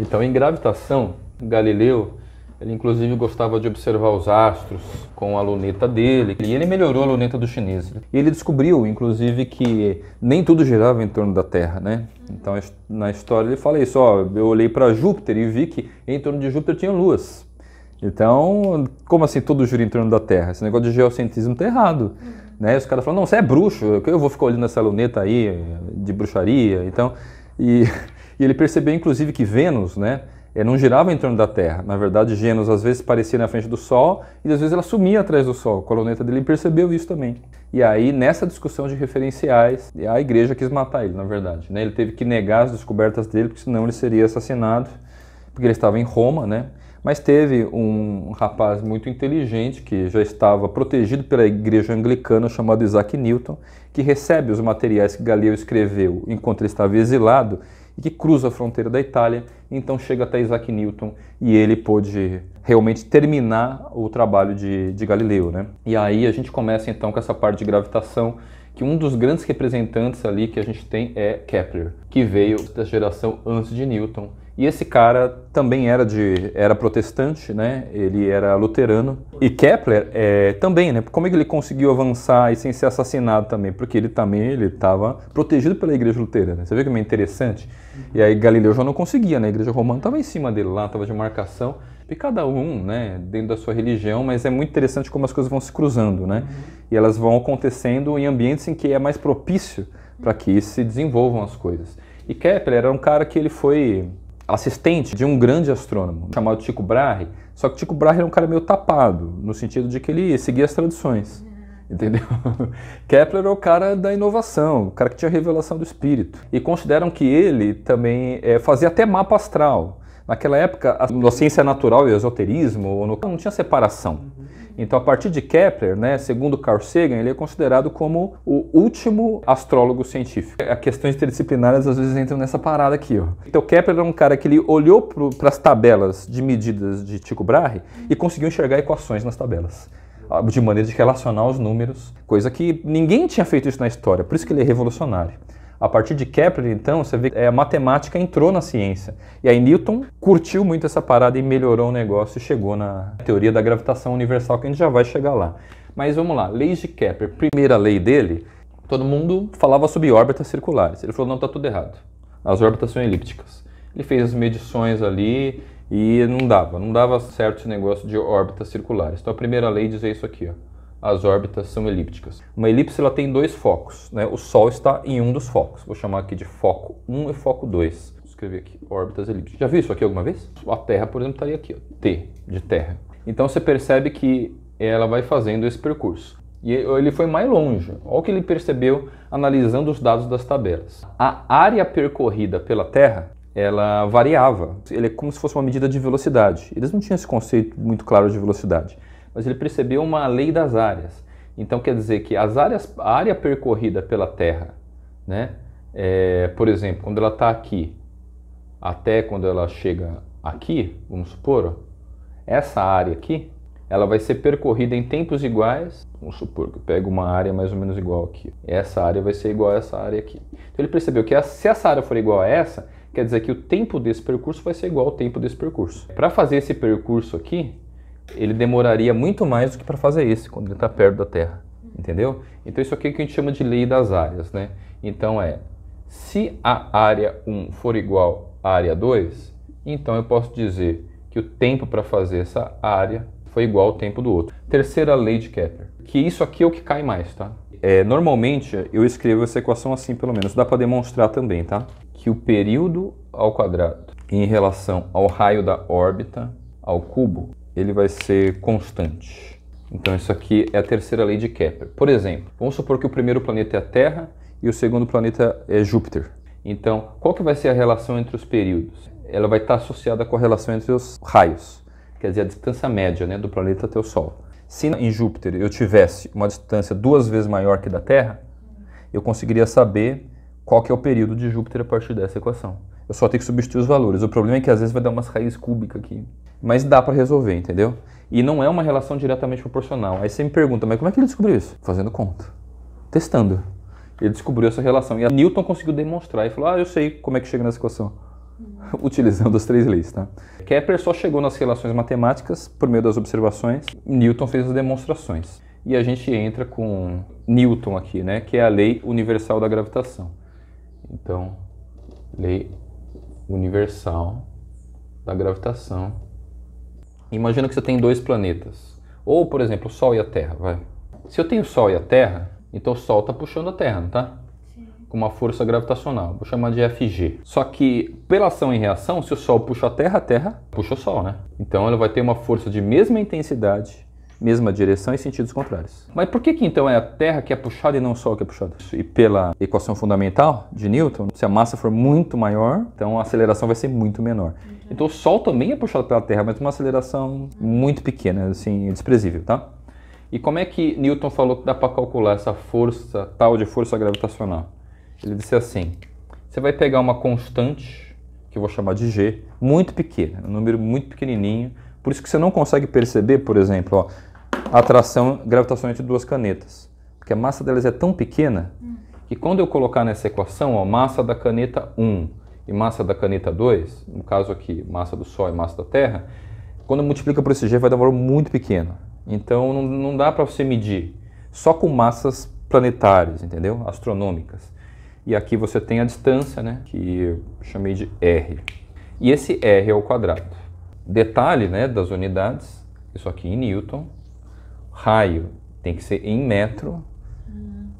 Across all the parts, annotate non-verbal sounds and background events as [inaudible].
Então, em gravitação, Galileu, ele inclusive gostava de observar os astros com a luneta dele, e ele melhorou a luneta do chinês. E ele descobriu, inclusive, que nem tudo girava em torno da Terra, né? Então, na história ele fala isso, ó, eu olhei para Júpiter e vi que em torno de Júpiter tinha luas. Então, como assim tudo gira em torno da Terra? Esse negócio de geocentrismo tá errado. Uhum. Né? Os caras falam, não, você é bruxo, eu vou ficar olhando essa luneta aí de bruxaria. Então, e [laughs] E ele percebeu, inclusive, que Vênus, né, eh, não girava em torno da Terra. Na verdade, Gênus às vezes parecia na frente do Sol e às vezes ela sumia atrás do Sol. O coloneta dele percebeu isso também. E aí, nessa discussão de referenciais, a igreja quis matar ele, na verdade. Né? Ele teve que negar as descobertas dele, porque senão ele seria assassinado, porque ele estava em Roma, né? Mas teve um rapaz muito inteligente que já estava protegido pela igreja anglicana chamado Isaac Newton, que recebe os materiais que Galileu escreveu enquanto ele estava exilado e que cruza a fronteira da Itália, então chega até Isaac Newton e ele pôde realmente terminar o trabalho de, de Galileu. Né? E aí a gente começa então com essa parte de gravitação que um dos grandes representantes ali que a gente tem é Kepler, que veio da geração antes de Newton. E esse cara também era de era protestante, né? Ele era luterano. E Kepler é, também, né? Como é que ele conseguiu avançar e sem ser assassinado também? Porque ele também ele estava protegido pela igreja luterana. Né? Você vê que é interessante? Uhum. E aí Galileu já não conseguia, né? A igreja romana estava em cima dele lá, estava de marcação. E cada um, né, dentro da sua religião, mas é muito interessante como as coisas vão se cruzando, né? Uhum e elas vão acontecendo em ambientes em que é mais propício para que se desenvolvam as coisas. E Kepler era um cara que ele foi assistente de um grande astrônomo chamado Tycho Brahe, só que Tycho Brahe era um cara meio tapado, no sentido de que ele seguia as tradições. Ah. Entendeu? [laughs] Kepler era o cara da inovação, o cara que tinha a revelação do espírito. E consideram que ele também é, fazia até mapa astral. Naquela época, a ciência natural e o esoterismo não tinha separação. Então, a partir de Kepler, né, segundo Carl Sagan, ele é considerado como o último astrólogo científico. As é, questões interdisciplinares às vezes entram nessa parada aqui. Ó. Então, Kepler era um cara que ele olhou para as tabelas de medidas de Tycho Brahe e conseguiu enxergar equações nas tabelas de maneira de relacionar os números, coisa que ninguém tinha feito isso na história, por isso que ele é revolucionário. A partir de Kepler, então, você vê que é, a matemática entrou na ciência. E aí Newton curtiu muito essa parada e melhorou o negócio e chegou na teoria da gravitação universal, que a gente já vai chegar lá. Mas vamos lá, leis de Kepler. Primeira lei dele, todo mundo falava sobre órbitas circulares. Ele falou, não, tá tudo errado. As órbitas são elípticas. Ele fez as medições ali e não dava, não dava certo esse negócio de órbitas circulares. Então a primeira lei diz isso aqui, ó as órbitas são elípticas. Uma elipse ela tem dois focos, né? O Sol está em um dos focos. Vou chamar aqui de foco 1 e foco 2. Vou escrever aqui órbitas elípticas. Já viu isso aqui alguma vez? A Terra, por exemplo, estaria tá aqui, ó, T de Terra. Então você percebe que ela vai fazendo esse percurso. E ele foi mais longe. Olha o que ele percebeu analisando os dados das tabelas. A área percorrida pela Terra ela variava. Ele é como se fosse uma medida de velocidade. Eles não tinham esse conceito muito claro de velocidade mas ele percebeu uma lei das áreas. Então quer dizer que as áreas, a área percorrida pela Terra, né? É, por exemplo, quando ela está aqui, até quando ela chega aqui, vamos supor, essa área aqui, ela vai ser percorrida em tempos iguais. Vamos supor que eu pego uma área mais ou menos igual aqui. Essa área vai ser igual a essa área aqui. Então ele percebeu que se essa área for igual a essa, quer dizer que o tempo desse percurso vai ser igual ao tempo desse percurso. Para fazer esse percurso aqui, ele demoraria muito mais do que para fazer isso quando ele está perto da Terra, entendeu? Então isso aqui é o que a gente chama de lei das áreas, né? Então é, se a área 1 for igual à área 2, então eu posso dizer que o tempo para fazer essa área foi igual ao tempo do outro. Terceira lei de Kepler, que isso aqui é o que cai mais, tá? É, normalmente eu escrevo essa equação assim, pelo menos, dá para demonstrar também, tá? Que o período ao quadrado em relação ao raio da órbita ao cubo ele vai ser constante. Então isso aqui é a terceira lei de Kepler. Por exemplo, vamos supor que o primeiro planeta é a Terra e o segundo planeta é Júpiter. Então, qual que vai ser a relação entre os períodos? Ela vai estar associada com a relação entre os raios, quer dizer, a distância média né, do planeta até o Sol. Se em Júpiter eu tivesse uma distância duas vezes maior que da Terra, eu conseguiria saber qual que é o período de Júpiter a partir dessa equação. Eu só tenho que substituir os valores. O problema é que às vezes vai dar umas raízes cúbicas aqui mas dá para resolver, entendeu? E não é uma relação diretamente proporcional. Aí você me pergunta, mas como é que ele descobriu isso? Fazendo conta, testando. Ele descobriu essa relação e a Newton conseguiu demonstrar e falou: "Ah, eu sei como é que chega nessa equação" [laughs] utilizando as três leis, tá? Kepler só chegou nas relações matemáticas por meio das observações. Newton fez as demonstrações. E a gente entra com Newton aqui, né, que é a lei universal da gravitação. Então, lei universal da gravitação Imagina que você tem dois planetas. Ou, por exemplo, o Sol e a Terra, vai. Se eu tenho o Sol e a Terra, então o Sol está puxando a Terra, não tá? Sim. Com uma força gravitacional, vou chamar de FG. Só que, pela ação e reação, se o Sol puxa a Terra, a Terra puxa o Sol, né? Então ela vai ter uma força de mesma intensidade, mesma direção e sentidos contrários. Mas por que, que então é a Terra que é puxada e não o Sol que é puxado? E pela equação fundamental de Newton, se a massa for muito maior, então a aceleração vai ser muito menor. Uhum. Então o Sol também é puxado pela Terra, mas uma aceleração muito pequena, assim, desprezível, tá? E como é que Newton falou que dá para calcular essa força, tal de força gravitacional? Ele disse assim: você vai pegar uma constante, que eu vou chamar de G, muito pequena, um número muito pequenininho, por isso que você não consegue perceber, por exemplo, ó, a atração gravitacional entre duas canetas, porque a massa delas é tão pequena hum. que quando eu colocar nessa equação, ó, massa da caneta 1 e massa da caneta 2, no caso aqui, massa do Sol e massa da Terra, quando multiplica por esse G vai dar um valor muito pequeno. Então não, não dá para você medir só com massas planetárias, entendeu? Astronômicas. E aqui você tem a distância, né? Que eu chamei de R. E esse R é o quadrado. Detalhe né, das unidades, isso aqui em Newton. Raio tem que ser em metro,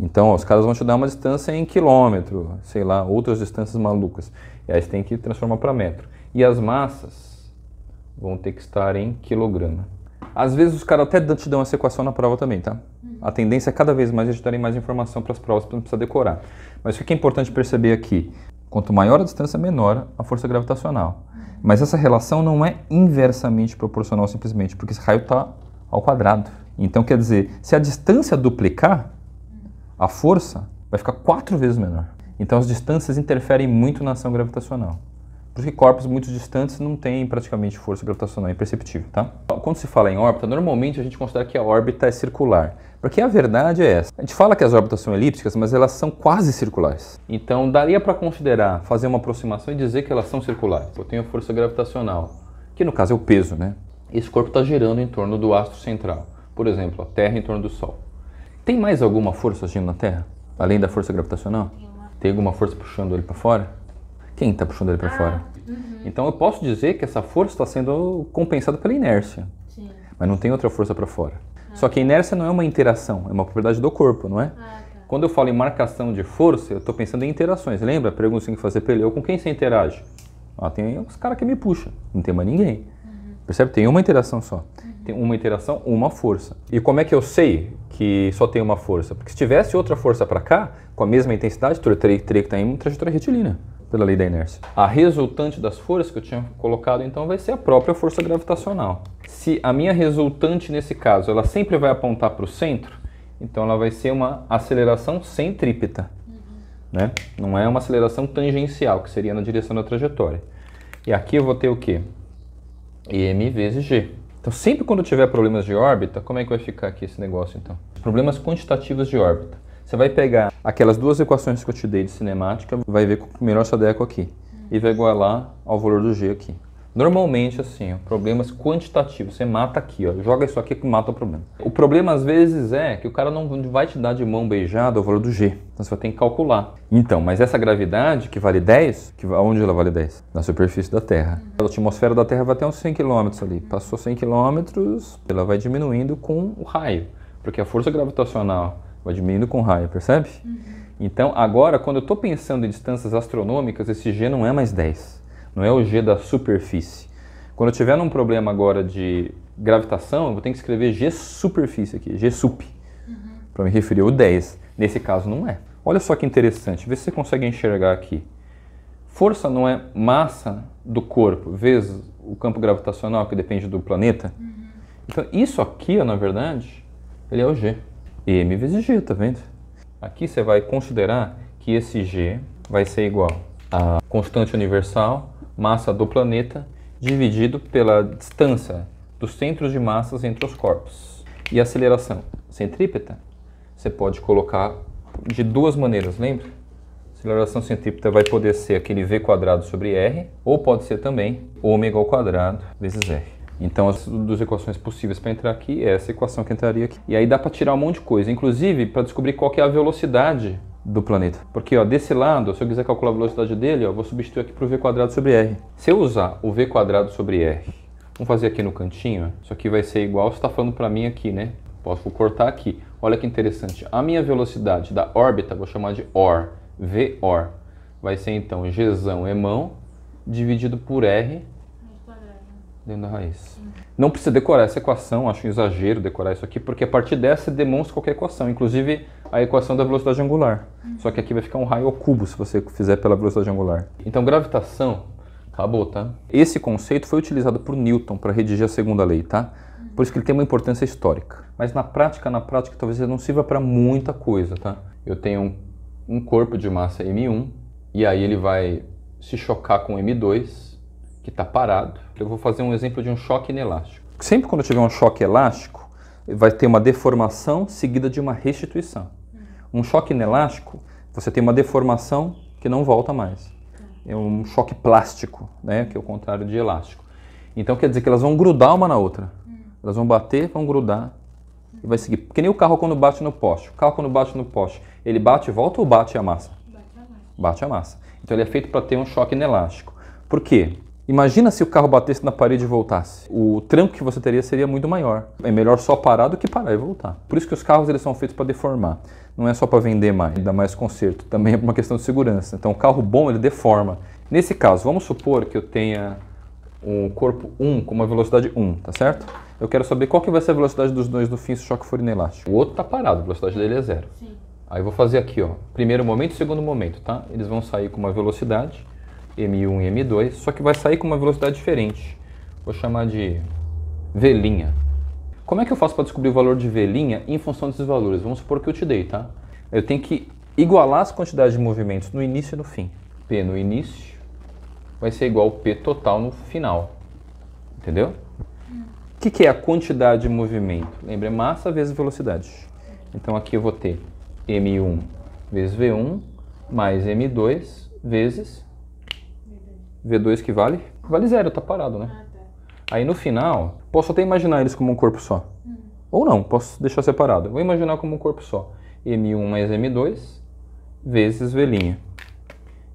então, ó, os caras vão te dar uma distância em quilômetro, sei lá, outras distâncias malucas. E aí você tem que transformar para metro. E as massas vão ter que estar em quilograma. Às vezes os caras até te dão essa equação na prova também, tá? Uhum. A tendência é cada vez mais eles darem mais informação para as provas, para não precisar decorar. Mas o que é importante perceber aqui? Quanto maior a distância, menor a força gravitacional. Uhum. Mas essa relação não é inversamente proporcional simplesmente, porque esse raio está ao quadrado. Então quer dizer, se a distância duplicar, a força vai ficar quatro vezes menor. Então as distâncias interferem muito na ação gravitacional. Porque corpos muito distantes não têm praticamente força gravitacional imperceptível, tá? Quando se fala em órbita, normalmente a gente considera que a órbita é circular. Porque a verdade é essa. A gente fala que as órbitas são elípticas, mas elas são quase circulares. Então daria para considerar, fazer uma aproximação e dizer que elas são circulares. Eu tenho a força gravitacional, que no caso é o peso, né? Esse corpo está girando em torno do astro central. Por exemplo, a Terra em torno do Sol. Tem mais alguma força agindo na Terra? Além da força gravitacional? Tem alguma força puxando ele para fora? Quem está puxando ele para ah, fora? Uhum. Então eu posso dizer que essa força está sendo compensada pela inércia. Sim. Mas não tem outra força para fora. Ah. Só que a inércia não é uma interação, é uma propriedade do corpo, não é? Ah, tá. Quando eu falo em marcação de força, eu estou pensando em interações. Lembra a pergunta que que fazer para ele? Eu com quem você interage? Ah, tem os caras que me puxam. Não tem mais ninguém. Uhum. Percebe? Tem uma interação só. Uhum uma interação, uma força. E como é que eu sei que só tem uma força? Porque se tivesse outra força para cá, com a mesma intensidade, teria, teria que estar em uma trajetória retilínea, pela lei da inércia. A resultante das forças que eu tinha colocado, então, vai ser a própria força gravitacional. Se a minha resultante, nesse caso, ela sempre vai apontar para o centro, então ela vai ser uma aceleração centrípeta. Uhum. Né? Não é uma aceleração tangencial, que seria na direção da trajetória. E aqui eu vou ter o quê? m vezes g. Então, sempre quando tiver problemas de órbita, como é que vai ficar aqui esse negócio então? Problemas quantitativos de órbita. Você vai pegar aquelas duas equações que eu te dei de cinemática, vai ver melhor se adequa aqui. E vai igualar ao valor do G aqui. Normalmente, assim, ó, problemas quantitativos, você mata aqui, ó, joga isso aqui que mata o problema. O problema, às vezes, é que o cara não vai te dar de mão beijada o valor do G, então você vai ter que calcular. Então, mas essa gravidade, que vale 10, que, onde ela vale 10? Na superfície da Terra. Uhum. A atmosfera da Terra vai até uns 100 km ali. Passou 100 km, ela vai diminuindo com o raio, porque a força gravitacional vai diminuindo com o raio, percebe? Uhum. Então, agora, quando eu estou pensando em distâncias astronômicas, esse G não é mais 10 não é o G da superfície. Quando eu tiver num problema agora de gravitação, eu vou ter que escrever G superfície aqui, G sup, uhum. para me referir ao 10. Nesse caso não é. Olha só que interessante, vê se você consegue enxergar aqui. Força não é massa do corpo vezes o campo gravitacional que depende do planeta. Uhum. Então isso aqui, na verdade, ele é o G. M vezes G, tá vendo? Aqui você vai considerar que esse G vai ser igual à constante universal massa do planeta dividido pela distância dos centros de massas entre os corpos. E aceleração centrípeta, você pode colocar de duas maneiras, lembra? Aceleração centrípeta vai poder ser aquele v quadrado sobre r, ou pode ser também ômega ao quadrado vezes r. Então, as duas equações possíveis para entrar aqui é essa equação que entraria aqui. E aí dá para tirar um monte de coisa, inclusive para descobrir qual é a velocidade do planeta. Porque ó, desse lado, se eu quiser calcular a velocidade dele, ó, vou substituir aqui para o v quadrado sobre r. Se eu usar o v quadrado sobre r, vamos fazer aqui no cantinho, isso aqui vai ser igual, você está falando para mim aqui, né? Posso cortar aqui. Olha que interessante, a minha velocidade da órbita, vou chamar de OR, v OR, vai ser então g emão é dividido por r dentro da raiz. Não precisa decorar essa equação, acho um exagero decorar isso aqui, porque a partir dessa demonstra qualquer equação, inclusive a equação da velocidade angular. Só que aqui vai ficar um raio ao cubo se você fizer pela velocidade angular. Então, gravitação, acabou, tá? Esse conceito foi utilizado por Newton para redigir a segunda lei, tá? Por isso que ele tem uma importância histórica. Mas na prática, na prática, talvez ele não sirva para muita coisa, tá? Eu tenho um, um corpo de massa M1 e aí ele vai se chocar com M2, que está parado. Eu vou fazer um exemplo de um choque inelástico. Sempre quando eu tiver um choque elástico, vai ter uma deformação seguida de uma restituição. Um choque inelástico, você tem uma deformação que não volta mais. É um choque plástico, né? Que é o contrário de elástico. Então quer dizer que elas vão grudar uma na outra. Hum. Elas vão bater, vão grudar e vai seguir. Que nem o carro quando bate no poste. O carro quando bate no poste, ele bate e volta ou bate a massa? Bate a massa. Bate a massa. Então ele é feito para ter um choque inelástico. Por quê? Imagina se o carro batesse na parede e voltasse. O tranco que você teria seria muito maior. É melhor só parar do que parar e voltar. Por isso que os carros eles são feitos para deformar. Não é só para vender mais, dar mais conserto. Também é uma questão de segurança. Então, o carro bom ele deforma. Nesse caso, vamos supor que eu tenha um corpo 1 com uma velocidade 1, tá certo? Eu quero saber qual que vai ser a velocidade dos dois no fim se o choque for inelástico. O outro tá parado, a velocidade dele é zero. Sim. Aí eu vou fazer aqui, ó. Primeiro momento, segundo momento, tá? Eles vão sair com uma velocidade M1 e M2, só que vai sair com uma velocidade diferente. Vou chamar de velinha. Como é que eu faço para descobrir o valor de velinha em função desses valores? Vamos supor que eu te dei, tá? Eu tenho que igualar as quantidades de movimentos no início e no fim. P no início vai ser igual ao P total no final. Entendeu? O que, que é a quantidade de movimento? Lembra, é massa vezes velocidade. Então aqui eu vou ter M1 vezes V1 mais M2 vezes V2 que vale? Vale zero, tá parado, né? Ah, tá. Aí no final, posso até imaginar eles como um corpo só. Hum. Ou não, posso deixar separado. Vou imaginar como um corpo só. M1 mais M2 vezes V'.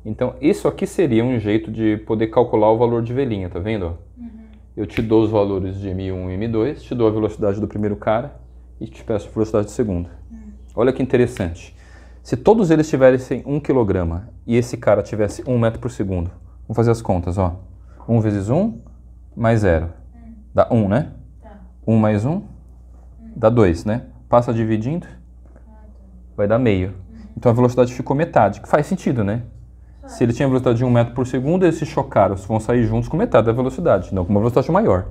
Então, isso aqui seria um jeito de poder calcular o valor de V', tá vendo? Uhum. Eu te dou os valores de M1 e M2, te dou a velocidade do primeiro cara e te peço a velocidade do segundo. Uhum. Olha que interessante. Se todos eles tivessem 1 kg e esse cara tivesse 1 metro por segundo, Vamos fazer as contas, ó. 1 vezes 1 mais 0. Dá 1, né? 1 tá. mais 1 dá 2, né? Passa dividindo, vai dar meio. Uhum. Então a velocidade ficou metade, que faz sentido, né? Se ele tinha velocidade de 1 metro por segundo, eles se chocaram, vão sair juntos com metade da velocidade, não com uma velocidade maior.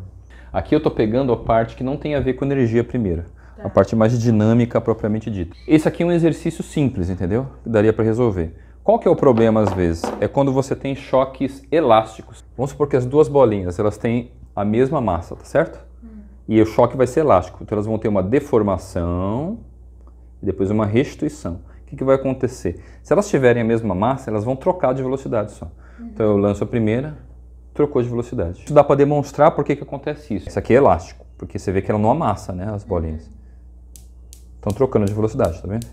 Aqui eu estou pegando a parte que não tem a ver com energia primeiro, tá. a parte mais dinâmica propriamente dita. Esse aqui é um exercício simples, entendeu? Que daria para resolver. Qual que é o problema às vezes? É quando você tem choques elásticos. Vamos supor que as duas bolinhas, elas têm a mesma massa, tá certo? Hum. E o choque vai ser elástico. Então elas vão ter uma deformação e depois uma restituição. O que, que vai acontecer? Se elas tiverem a mesma massa, elas vão trocar de velocidade só. Uhum. Então eu lanço a primeira, trocou de velocidade. Isso dá para demonstrar por que, que acontece isso. Isso aqui é elástico, porque você vê que ela não amassa, né, as uhum. bolinhas. Estão trocando de velocidade, tá vendo?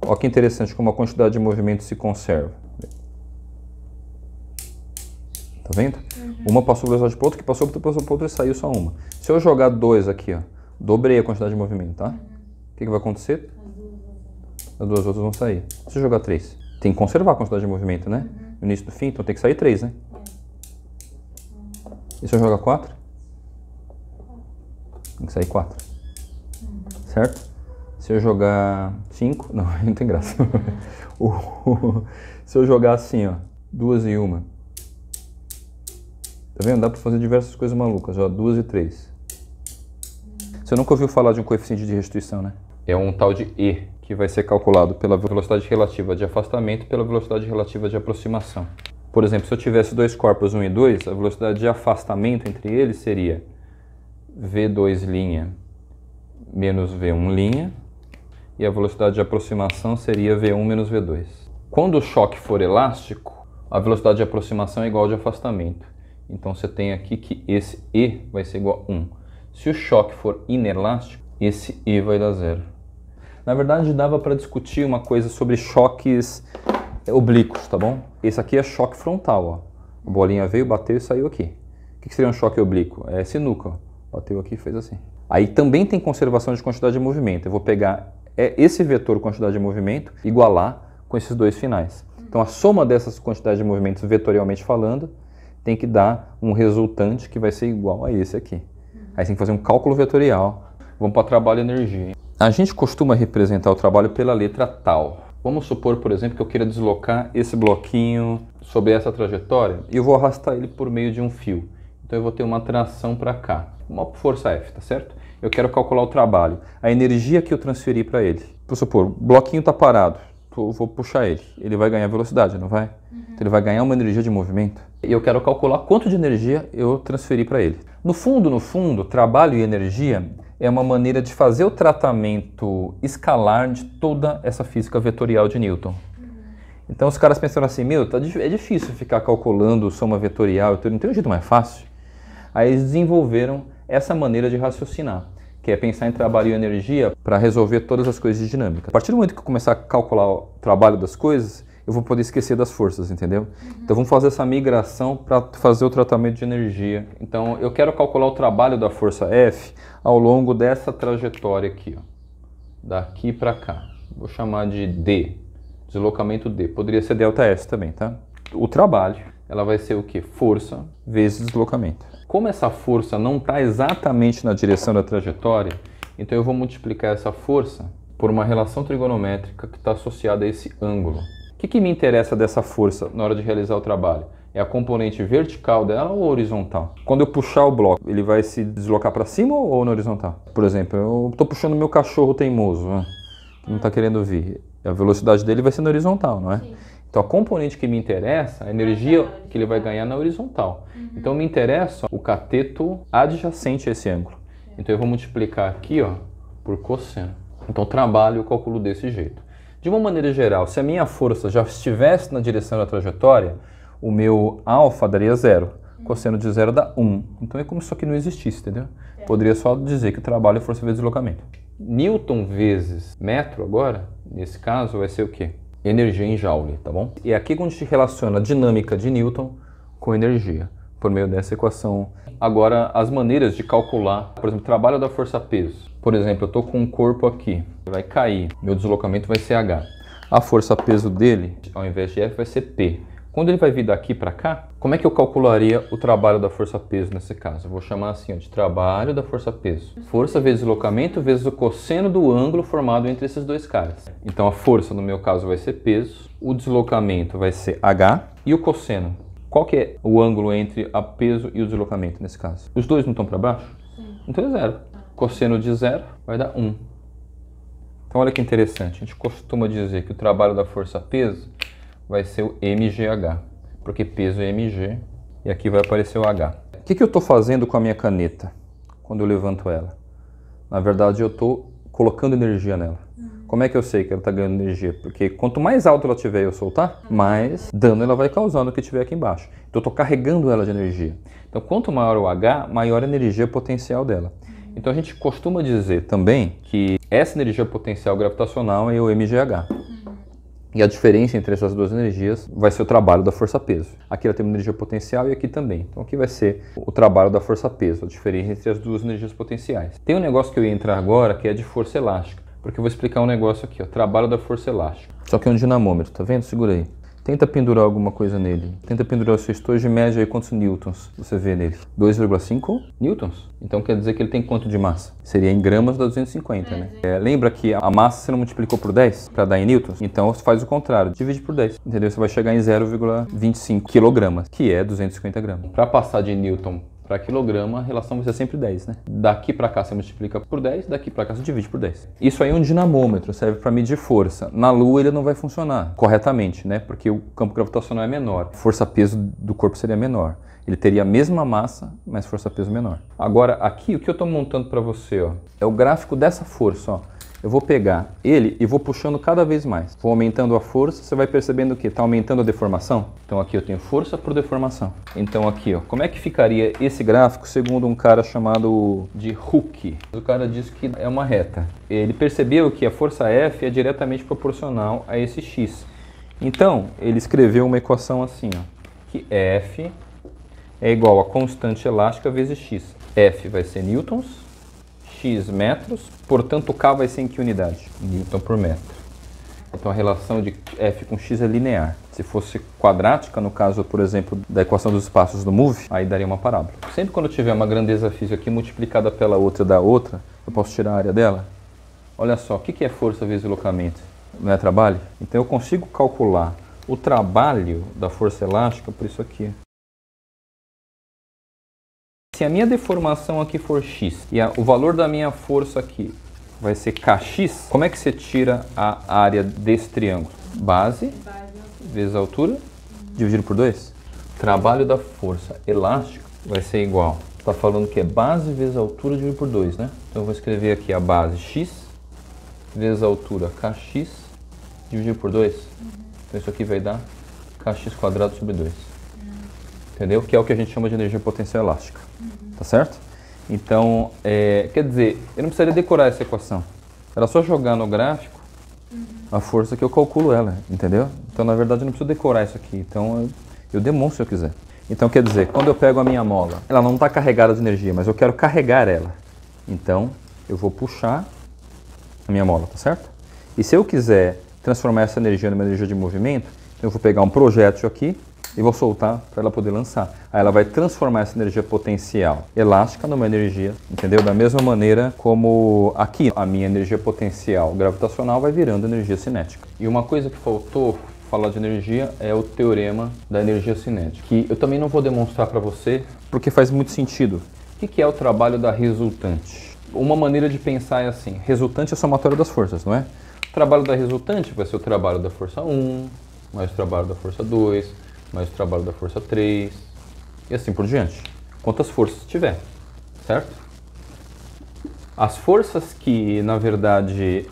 Olha que interessante como a quantidade de movimento se conserva. Tá vendo? Uhum. Uma passou velocidade o outro, que passou para outra, passou e saiu só uma. Se eu jogar dois aqui, ó, dobrei a quantidade de movimento, tá? Uhum. O uhum. que, que, vai acontecer? As duas outras vão sair. Se eu jogar três, tem que conservar a quantidade de movimento, né? Uhum. No início do fim, então tem que sair três, né? É. E se eu jogar quatro? Tem que sair quatro. Uhum. Certo? Se eu jogar 5, [laughs] não, não tem graça. [laughs] [laughs] se eu jogar assim, ó, duas e uma. Tá vendo? Dá pra fazer diversas coisas malucas, ó, duas e três. Você nunca ouviu falar de um coeficiente de restituição, né? É um tal de E, que vai ser calculado pela velocidade relativa de afastamento e pela velocidade relativa de aproximação. Por exemplo, se eu tivesse dois corpos 1 um e 2, a velocidade de afastamento entre eles seria V2' menos V1' e a velocidade de aproximação seria V1 menos V2. Quando o choque for elástico, a velocidade de aproximação é igual ao de afastamento. Então você tem aqui que esse E vai ser igual a 1. Se o choque for inelástico, esse E vai dar zero. Na verdade, dava para discutir uma coisa sobre choques oblíquos, tá bom? Esse aqui é choque frontal, ó. A bolinha veio, bateu e saiu aqui. O que seria um choque oblíquo? É esse ó. Bateu aqui e fez assim. Aí também tem conservação de quantidade de movimento. Eu vou pegar é esse vetor quantidade de movimento igualar com esses dois finais. Então a soma dessas quantidades de movimentos vetorialmente falando tem que dar um resultante que vai ser igual a esse aqui. Aí tem que fazer um cálculo vetorial. Vamos para trabalho e energia. A gente costuma representar o trabalho pela letra tal. Vamos supor, por exemplo, que eu queira deslocar esse bloquinho sobre essa trajetória e eu vou arrastar ele por meio de um fio. Então eu vou ter uma tração para cá, uma força F, tá certo? eu quero calcular o trabalho, a energia que eu transferi para ele. Por supor, o bloquinho está parado, eu vou puxar ele, ele vai ganhar velocidade, não vai? Uhum. Então ele vai ganhar uma energia de movimento. E eu quero calcular quanto de energia eu transferi para ele. No fundo, no fundo, trabalho e energia é uma maneira de fazer o tratamento escalar de toda essa física vetorial de Newton. Uhum. Então os caras pensaram assim, meu, tá, é difícil ficar calculando soma vetorial, não tem um jeito mais é fácil. Aí eles desenvolveram essa maneira de raciocinar que é pensar em trabalho e energia para resolver todas as coisas de dinâmica. A partir do momento que eu começar a calcular o trabalho das coisas, eu vou poder esquecer das forças, entendeu? Uhum. Então vamos fazer essa migração para fazer o tratamento de energia. Então eu quero calcular o trabalho da força F ao longo dessa trajetória aqui, ó. daqui para cá. Vou chamar de D, deslocamento D. Poderia ser delta S também, tá? O trabalho, ela vai ser o que? Força vezes deslocamento. Como essa força não está exatamente na direção da trajetória, então eu vou multiplicar essa força por uma relação trigonométrica que está associada a esse ângulo. O que, que me interessa dessa força na hora de realizar o trabalho? é a componente vertical dela ou horizontal? Quando eu puxar o bloco, ele vai se deslocar para cima ou na horizontal? Por exemplo, eu estou puxando meu cachorro teimoso, né? que não está querendo vir. A velocidade dele vai ser na horizontal, não é? Sim. Então a componente que me interessa, a energia uhum. que ele vai ganhar na horizontal. Uhum. Então me interessa o cateto adjacente a esse ângulo. É. Então eu vou multiplicar aqui ó, por cosseno. Então trabalho o cálculo desse jeito. De uma maneira geral, se a minha força já estivesse na direção da trajetória, o meu alfa daria zero. Uhum. Cosseno de zero dá 1. Um. Então é como se isso aqui não existisse, entendeu? É. Poderia só dizer que o trabalho é força vezes deslocamento. Newton vezes metro agora, nesse caso, vai ser o quê? energia em joule, tá bom? E aqui quando a gente relaciona a dinâmica de Newton com energia, por meio dessa equação. Agora, as maneiras de calcular, por exemplo, trabalho da força-peso. Por exemplo, eu estou com um corpo aqui, vai cair, meu deslocamento vai ser H. A força-peso dele, ao invés de F, vai ser P. Quando ele vai vir daqui para cá, como é que eu calcularia o trabalho da força-peso nesse caso? Eu vou chamar assim ó, de trabalho da força-peso. Força vezes deslocamento vezes o cosseno do ângulo formado entre esses dois caras. Então a força no meu caso vai ser peso, o deslocamento vai ser H e o cosseno. Qual que é o ângulo entre a peso e o deslocamento nesse caso? Os dois não estão para baixo? Sim. Então é zero. Cosseno de zero vai dar 1. Um. Então olha que interessante, a gente costuma dizer que o trabalho da força-peso vai ser o MGH, porque peso é MG e aqui vai aparecer o H. O que, que eu estou fazendo com a minha caneta quando eu levanto ela? Na verdade, eu estou colocando energia nela. Uhum. Como é que eu sei que ela está ganhando energia? Porque quanto mais alto ela tiver eu soltar, uhum. mais dano ela vai causando o que tiver aqui embaixo. Então eu estou carregando ela de energia. Então quanto maior o H, maior a energia potencial dela. Uhum. Então a gente costuma dizer também que essa energia potencial gravitacional é o MGH. E a diferença entre essas duas energias vai ser o trabalho da força-peso. Aqui ela tem uma energia potencial e aqui também. Então aqui vai ser o trabalho da força-peso, a diferença entre as duas energias potenciais. Tem um negócio que eu ia entrar agora que é de força elástica, porque eu vou explicar um negócio aqui, ó, trabalho da força elástica. Só que é um dinamômetro, tá vendo? Segura aí. Tenta pendurar alguma coisa nele. Tenta pendurar o seu média e mede aí quantos newtons você vê nele. 2,5 newtons. Então quer dizer que ele tem quanto de massa? Seria em gramas da 250, né? É. é, lembra que a massa você não multiplicou por 10 para dar em newtons? Então você faz o contrário, divide por 10, entendeu? Você vai chegar em 0,25 quilogramas, que é 250 gramas. Para passar de newton para quilograma, a relação vai ser sempre 10, né? Daqui para cá você multiplica por 10, daqui para cá você divide por 10. Isso aí é um dinamômetro, serve para medir força. Na Lua ele não vai funcionar corretamente, né? Porque o campo gravitacional é menor, força-peso do corpo seria menor. Ele teria a mesma massa, mas força-peso menor. Agora, aqui, o que eu estou montando para você ó, é o gráfico dessa força. Ó. Eu vou pegar ele e vou puxando cada vez mais. Vou aumentando a força, você vai percebendo que está aumentando a deformação. Então aqui eu tenho força por deformação. Então aqui, ó, como é que ficaria esse gráfico segundo um cara chamado de Hooke? O cara disse que é uma reta. Ele percebeu que a força F é diretamente proporcional a esse x. Então, ele escreveu uma equação assim, ó, que F é igual a constante elástica vezes x. F vai ser newtons metros, portanto k vai ser em que unidade? Newton por metro. Então a relação de f com x é linear. Se fosse quadrática, no caso, por exemplo, da equação dos espaços do MOVE, aí daria uma parábola. Sempre quando eu tiver uma grandeza física aqui multiplicada pela outra da outra, eu posso tirar a área dela? Olha só, o que é força vezes deslocamento? Não é trabalho? Então eu consigo calcular o trabalho da força elástica por isso aqui. Se a minha deformação aqui for x e a, o valor da minha força aqui vai ser kx, como é que você tira a área desse triângulo? Base, vezes a altura, dividido por 2. Trabalho da força elástica vai ser igual. Está falando que é base vezes a altura dividido por 2, né? Então eu vou escrever aqui a base x vezes a altura kx dividido por 2. Então isso aqui vai dar kx sobre 2 entendeu? Que é o que a gente chama de energia potencial elástica, uhum. tá certo? Então, é, quer dizer, eu não precisaria decorar essa equação. Era só jogar no gráfico uhum. a força que eu calculo ela, entendeu? Então, na verdade, eu não preciso decorar isso aqui. Então, eu, eu demonstro se eu quiser. Então, quer dizer, quando eu pego a minha mola, ela não está carregada de energia, mas eu quero carregar ela. Então, eu vou puxar a minha mola, tá certo? E se eu quiser transformar essa energia numa energia de movimento, eu vou pegar um projétil aqui e vou soltar para ela poder lançar. Aí ela vai transformar essa energia potencial elástica numa energia, entendeu? Da mesma maneira como aqui a minha energia potencial gravitacional vai virando energia cinética. E uma coisa que faltou falar de energia é o teorema da energia cinética, que eu também não vou demonstrar para você porque faz muito sentido. O que é o trabalho da resultante? Uma maneira de pensar é assim: resultante é a somatória das forças, não é? O trabalho da resultante vai ser o trabalho da força 1, mais o trabalho da força 2, mais o trabalho da força 3 e assim por diante. Quantas forças tiver, certo? As forças que, na verdade,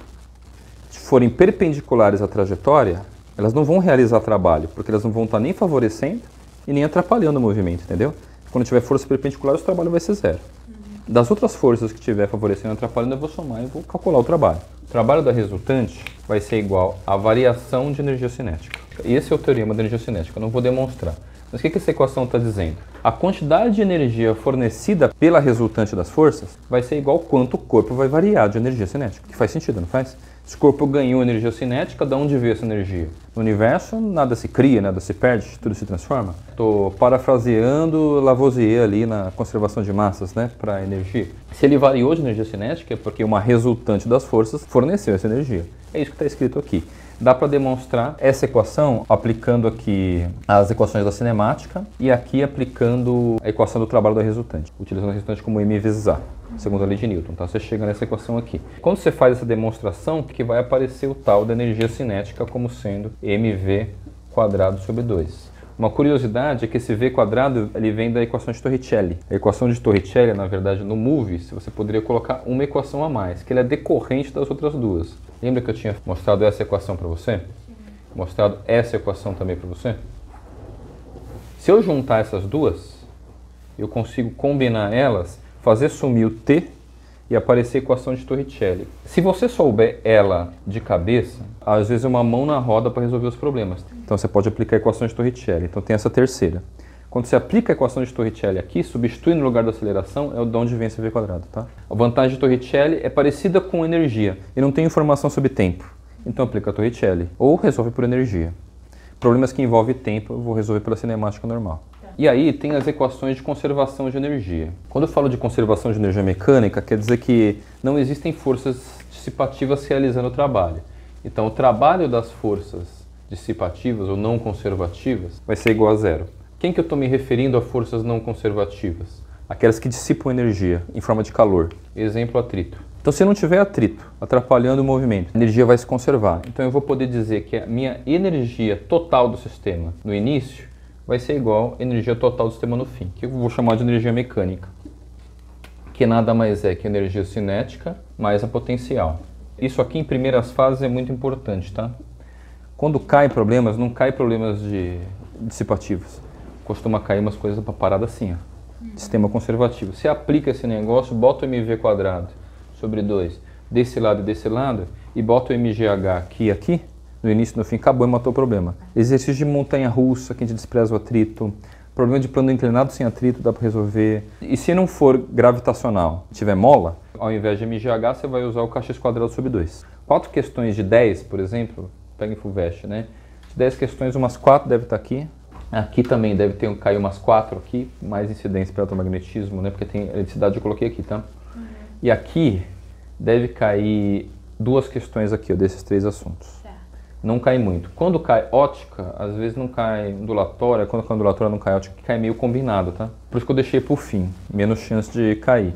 forem perpendiculares à trajetória, elas não vão realizar trabalho, porque elas não vão estar nem favorecendo e nem atrapalhando o movimento, entendeu? Quando tiver força perpendicular, o trabalho vai ser zero. Uhum. Das outras forças que tiver favorecendo e atrapalhando, eu vou somar e vou calcular o trabalho. O trabalho da resultante vai ser igual à variação de energia cinética cinética. E esse é o teorema da cinética, eu não vou demonstrar. Mas o que, que essa equação está dizendo? A quantidade de energia fornecida pela resultante das forças vai ser igual quanto o corpo vai variar de energia cinética. Que faz sentido, não faz? Se o corpo ganhou energia cinética, de onde veio essa energia? No universo, nada se cria, nada se perde, tudo se transforma. Estou parafraseando Lavoisier ali na conservação de massas, né, para energia. Se ele variou de energia cinética, é porque uma resultante das forças forneceu essa energia. É isso que está escrito aqui. Dá para demonstrar essa equação aplicando aqui as equações da cinemática e aqui aplicando a equação do trabalho da resultante, utilizando a resultante como m vezes a, segundo a lei de Newton. Então Você chega nessa equação aqui. Quando você faz essa demonstração, que vai aparecer o tal da energia cinética como sendo mv quadrado sobre 2. Uma curiosidade é que esse v quadrado ele vem da equação de Torricelli. A equação de Torricelli, na verdade, no MOVE, você poderia colocar uma equação a mais, que ela é decorrente das outras duas. Lembra que eu tinha mostrado essa equação para você? Mostrado essa equação também para você? Se eu juntar essas duas, eu consigo combinar elas, fazer sumir o t e aparecer a equação de Torricelli. Se você souber ela de cabeça, às vezes é uma mão na roda para resolver os problemas. Então você pode aplicar a equação de Torricelli. Então tem essa terceira. Quando você aplica a equação de Torricelli aqui, substitui no lugar da aceleração, é o dom vem esse v quadrado, tá? A vantagem de Torricelli é parecida com energia e não tem informação sobre tempo. Então aplica a Torricelli ou resolve por energia. Problemas que envolvem tempo eu vou resolver pela cinemática normal. E aí tem as equações de conservação de energia. Quando eu falo de conservação de energia mecânica, quer dizer que não existem forças dissipativas realizando o trabalho. Então o trabalho das forças dissipativas ou não conservativas vai ser igual a zero. Quem que eu estou me referindo a forças não conservativas? Aquelas que dissipam energia em forma de calor. Exemplo, atrito. Então, se não tiver atrito atrapalhando o movimento, a energia vai se conservar. Então, eu vou poder dizer que a minha energia total do sistema no início vai ser igual à energia total do sistema no fim, que eu vou chamar de energia mecânica, que nada mais é que a energia cinética mais a potencial. Isso aqui em primeiras fases é muito importante, tá? Quando caem problemas, não caem problemas de dissipativos. Costuma cair umas coisas para parada assim, ó. Uhum. Sistema conservativo. Você aplica esse negócio, bota o MV quadrado sobre 2, desse lado e desse lado, e bota o MGH aqui e aqui, no início e no fim, acabou e matou o problema. Exercício de montanha russa, que a gente despreza o atrito. Problema de plano inclinado sem atrito, dá para resolver. E se não for gravitacional, tiver mola, ao invés de MGH, você vai usar o kx quadrado sobre 2. Quatro questões de 10, por exemplo, pega em Fulvestre, né? De 10 questões, umas 4 deve estar tá aqui. Aqui também deve ter cair umas 4 aqui, mais incidência para eletromagnetismo, né? Porque tem eletricidade, eu coloquei aqui, tá? Uhum. E aqui deve cair duas questões aqui, ó, desses três assuntos não cai muito. Quando cai ótica, às vezes não cai ondulatória, quando cai ondulatória não cai ótica, cai meio combinado, tá? Por isso que eu deixei por fim, menos chance de cair.